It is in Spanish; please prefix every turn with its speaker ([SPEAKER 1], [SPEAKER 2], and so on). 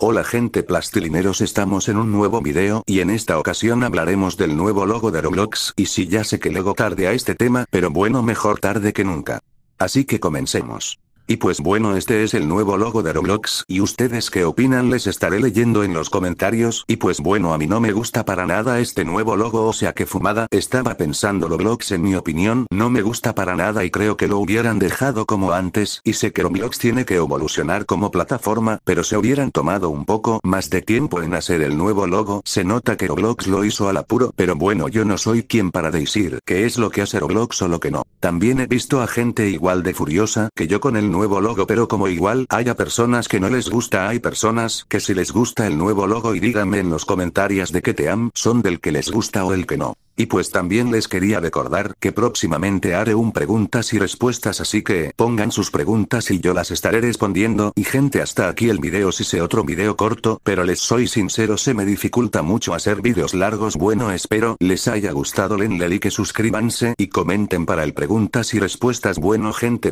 [SPEAKER 1] Hola gente plastilineros estamos en un nuevo video y en esta ocasión hablaremos del nuevo logo de Roblox y si ya sé que luego tarde a este tema pero bueno mejor tarde que nunca. Así que comencemos. Y pues bueno este es el nuevo logo de Roblox y ustedes qué opinan les estaré leyendo en los comentarios y pues bueno a mí no me gusta para nada este nuevo logo o sea que fumada estaba pensando Roblox en mi opinión no me gusta para nada y creo que lo hubieran dejado como antes y sé que Roblox tiene que evolucionar como plataforma pero se hubieran tomado un poco más de tiempo en hacer el nuevo logo se nota que Roblox lo hizo al apuro pero bueno yo no soy quien para decir qué es lo que hace Roblox o lo que no. También he visto a gente igual de furiosa que yo con el nuevo nuevo logo pero como igual haya personas que no les gusta hay personas que si les gusta el nuevo logo y díganme en los comentarios de que te am son del que les gusta o el que no. Y pues también les quería recordar que próximamente haré un preguntas y respuestas así que pongan sus preguntas y yo las estaré respondiendo y gente hasta aquí el video si sé otro video corto pero les soy sincero se me dificulta mucho hacer videos largos bueno espero les haya gustado denle like suscríbanse y comenten para el preguntas y respuestas bueno gente